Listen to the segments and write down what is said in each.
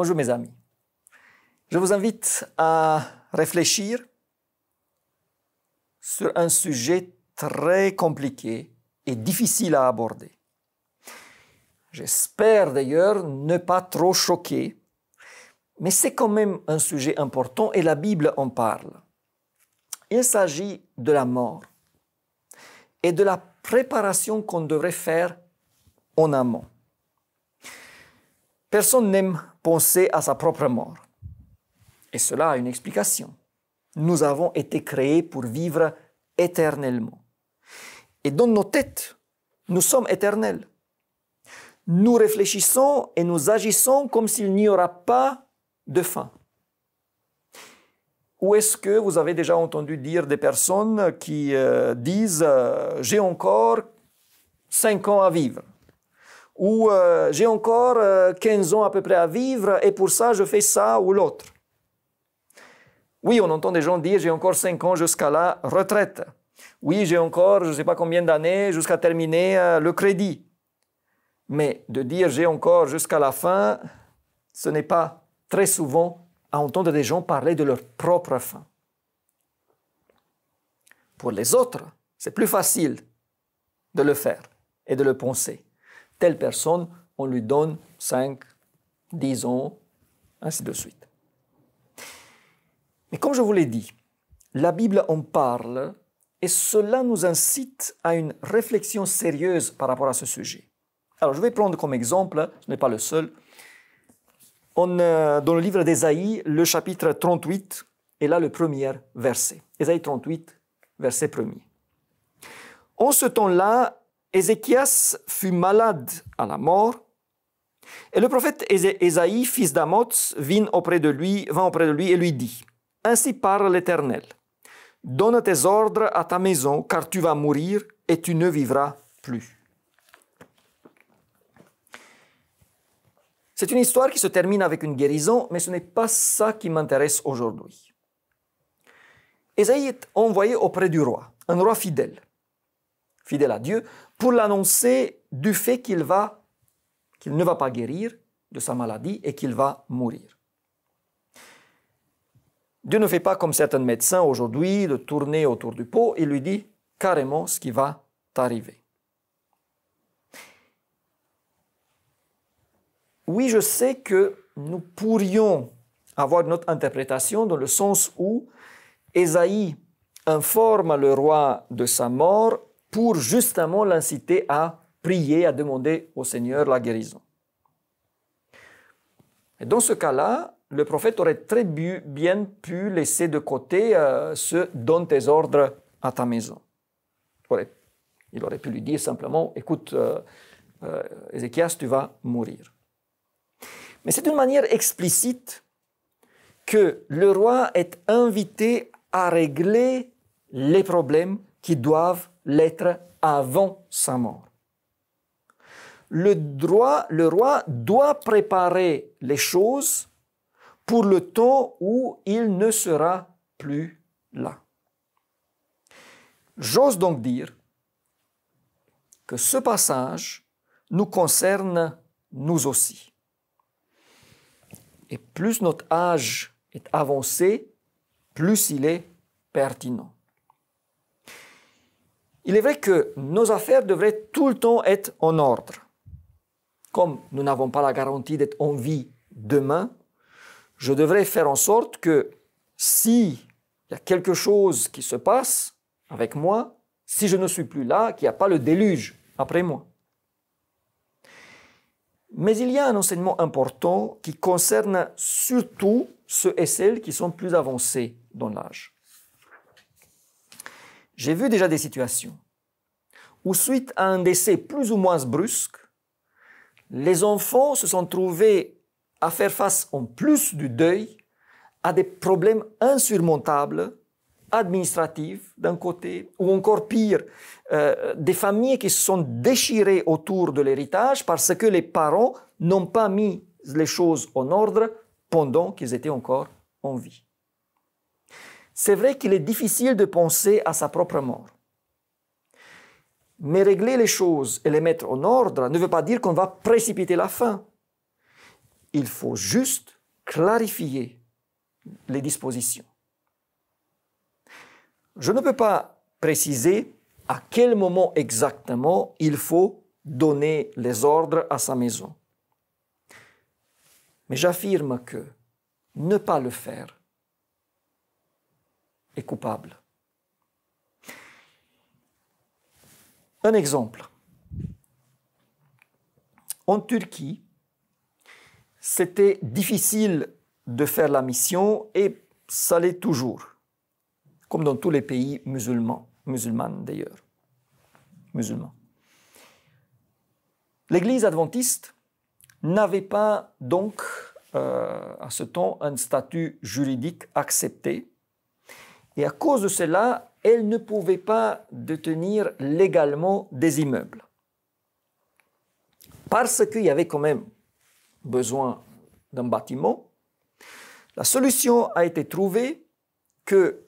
Bonjour mes amis. Je vous invite à réfléchir sur un sujet très compliqué et difficile à aborder. J'espère d'ailleurs ne pas trop choquer, mais c'est quand même un sujet important et la Bible en parle. Il s'agit de la mort et de la préparation qu'on devrait faire en amont. Personne n'aime penser à sa propre mort. Et cela a une explication. Nous avons été créés pour vivre éternellement. Et dans nos têtes, nous sommes éternels. Nous réfléchissons et nous agissons comme s'il n'y aura pas de fin. Ou est-ce que vous avez déjà entendu dire des personnes qui euh, disent euh, j'ai encore cinq ans à vivre ou euh, j'ai encore 15 euh, ans à peu près à vivre et pour ça je fais ça ou l'autre. Oui, on entend des gens dire j'ai encore 5 ans jusqu'à la retraite. Oui, j'ai encore je ne sais pas combien d'années jusqu'à terminer euh, le crédit. Mais de dire j'ai encore jusqu'à la fin, ce n'est pas très souvent à entendre des gens parler de leur propre fin. Pour les autres, c'est plus facile de le faire et de le penser telle personne, on lui donne 5, 10 ans, ainsi de suite. Mais comme je vous l'ai dit, la Bible en parle et cela nous incite à une réflexion sérieuse par rapport à ce sujet. Alors je vais prendre comme exemple, ce n'est pas le seul, euh, dans le livre d'Ésaïe, le chapitre 38, et là le premier verset. Ésaïe 38, verset premier. « En ce temps-là, Ézéchias fut malade à la mort, et le prophète Ésaïe, fils d'Amoth, vint auprès de lui, vint auprès de lui et lui dit Ainsi parle l'Éternel Donne tes ordres à ta maison, car tu vas mourir et tu ne vivras plus. C'est une histoire qui se termine avec une guérison, mais ce n'est pas ça qui m'intéresse aujourd'hui. Ésaïe est envoyé auprès du roi, un roi fidèle fidèle à Dieu, pour l'annoncer du fait qu'il va, qu'il ne va pas guérir de sa maladie et qu'il va mourir. Dieu ne fait pas comme certains médecins aujourd'hui de tourner autour du pot, il lui dit carrément ce qui va t'arriver. Oui, je sais que nous pourrions avoir notre interprétation dans le sens où Ésaïe informe le roi de sa mort pour justement l'inciter à prier, à demander au Seigneur la guérison. Et dans ce cas-là, le prophète aurait très bien pu laisser de côté euh, ce donne tes ordres à ta maison. Il aurait, pu lui dire simplement, écoute, euh, euh, Ézéchias, tu vas mourir. Mais c'est d'une manière explicite que le roi est invité à régler les problèmes qui doivent l'être avant sa mort. Le, le roi doit préparer les choses pour le temps où il ne sera plus là. J'ose donc dire que ce passage nous concerne nous aussi. Et plus notre âge est avancé, plus il est pertinent il est vrai que nos affaires devraient tout le temps être en ordre. Comme nous n'avons pas la garantie d'être en vie demain, je devrais faire en sorte que si il y a quelque chose qui se passe avec moi, si je ne suis plus là, qu'il n'y a pas le déluge après moi. Mais il y a un enseignement important qui concerne surtout ceux et celles qui sont plus avancés dans l'âge. J'ai vu déjà des situations où, suite à un décès plus ou moins brusque, les enfants se sont trouvés à faire face, en plus du deuil, à des problèmes insurmontables, administratifs d'un côté, ou encore pire, euh, des familles qui se sont déchirées autour de l'héritage parce que les parents n'ont pas mis les choses en ordre pendant qu'ils étaient encore en vie c'est vrai qu'il est difficile de penser à sa propre mort. Mais régler les choses et les mettre en ordre ne veut pas dire qu'on va précipiter la fin. Il faut juste clarifier les dispositions. Je ne peux pas préciser à quel moment exactement il faut donner les ordres à sa maison. Mais j'affirme que ne pas le faire est coupable. Un exemple. En Turquie, c'était difficile de faire la mission et ça l'est toujours, comme dans tous les pays musulmans, musulmanes d'ailleurs, musulmans. L'Église adventiste n'avait pas donc euh, à ce temps un statut juridique accepté et à cause de cela, elle ne pouvait pas détenir légalement des immeubles. Parce qu'il y avait quand même besoin d'un bâtiment, la solution a été trouvée que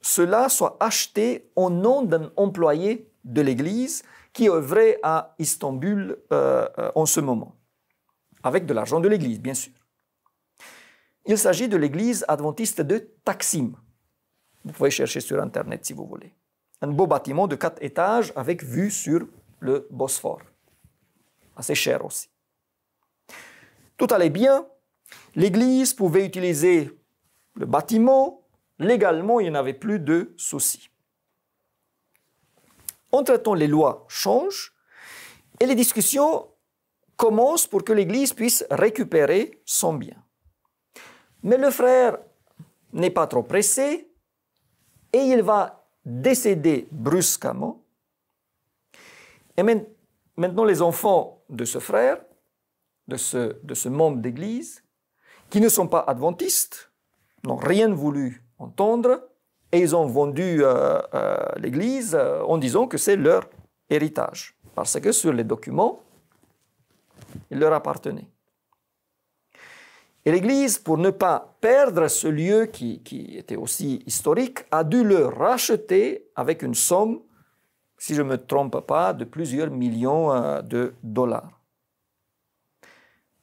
cela soit acheté au nom d'un employé de l'Église qui œuvrait à Istanbul euh, euh, en ce moment, avec de l'argent de l'Église, bien sûr. Il s'agit de l'Église adventiste de Taksim, vous pouvez chercher sur Internet si vous voulez. Un beau bâtiment de quatre étages avec vue sur le Bosphore. Assez cher aussi. Tout allait bien. L'Église pouvait utiliser le bâtiment. Légalement, il n'y avait plus de soucis. Entre-temps, les lois changent et les discussions commencent pour que l'Église puisse récupérer son bien. Mais le frère n'est pas trop pressé, et il va décéder brusquement. Et maintenant, les enfants de ce frère, de ce, membre d'église, qui ne sont pas adventistes, n'ont rien voulu entendre et ils ont vendu euh, euh, l'église euh, en disant que c'est leur héritage, parce que sur les documents, il leur appartenait. Et l'Église, pour ne pas perdre ce lieu qui, était aussi historique, a dû le racheter avec une somme, si je ne me trompe pas, de plusieurs millions euh, de dollars.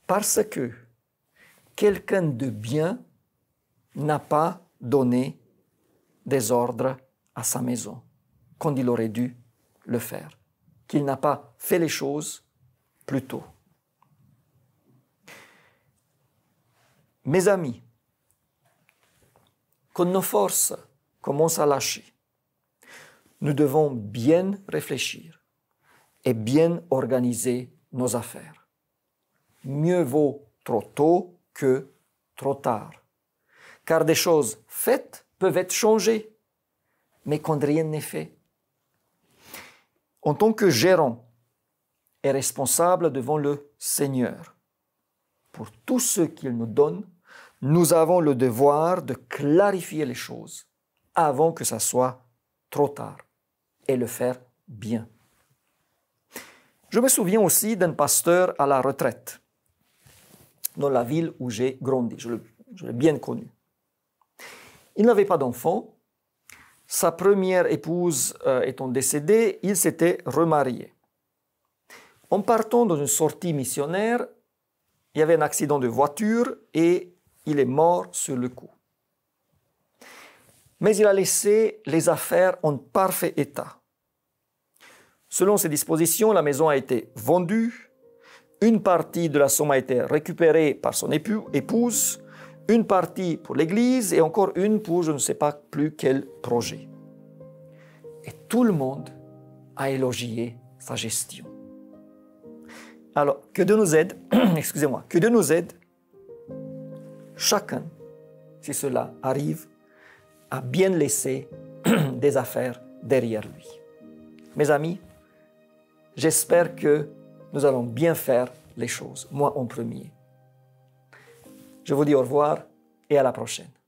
Parce que quelqu'un de bien n'a pas donné des ordres à sa maison, quand il aurait dû le faire, qu'il n'a pas fait les choses plus tôt. mes amis, quand nos forces commencent à lâcher, nous devons bien réfléchir et bien organiser nos affaires. Mieux vaut trop tôt que trop tard, car des choses faites peuvent être changées, mais quand rien n'est fait. En tant que gérant et responsable devant le Seigneur, pour tout ce qu'il nous donne, nous avons le devoir de clarifier les choses avant que ça soit trop tard et le faire bien. Je me souviens aussi d'un pasteur à la retraite dans la ville où j'ai grandi. Je l'ai bien connu. Il n'avait pas d'enfants. Sa première épouse euh, étant décédée, il s'était remarié. En partant dans une sortie missionnaire, il y avait un accident de voiture et il est mort sur le coup. Mais il a laissé les affaires en parfait état. Selon ses dispositions, la maison a été vendue, une partie de la somme a été récupérée par son épouse, une partie pour l'Église et encore une pour je ne sais pas plus quel projet. Et tout le monde a élogié sa gestion. Alors, que Dieu nous aide, excusez-moi, que Dieu nous aide chacun, si cela arrive, a bien laissé des affaires derrière lui. Mes amis, j'espère que nous allons bien faire les choses, moi en premier. Je vous dis au revoir et à la prochaine.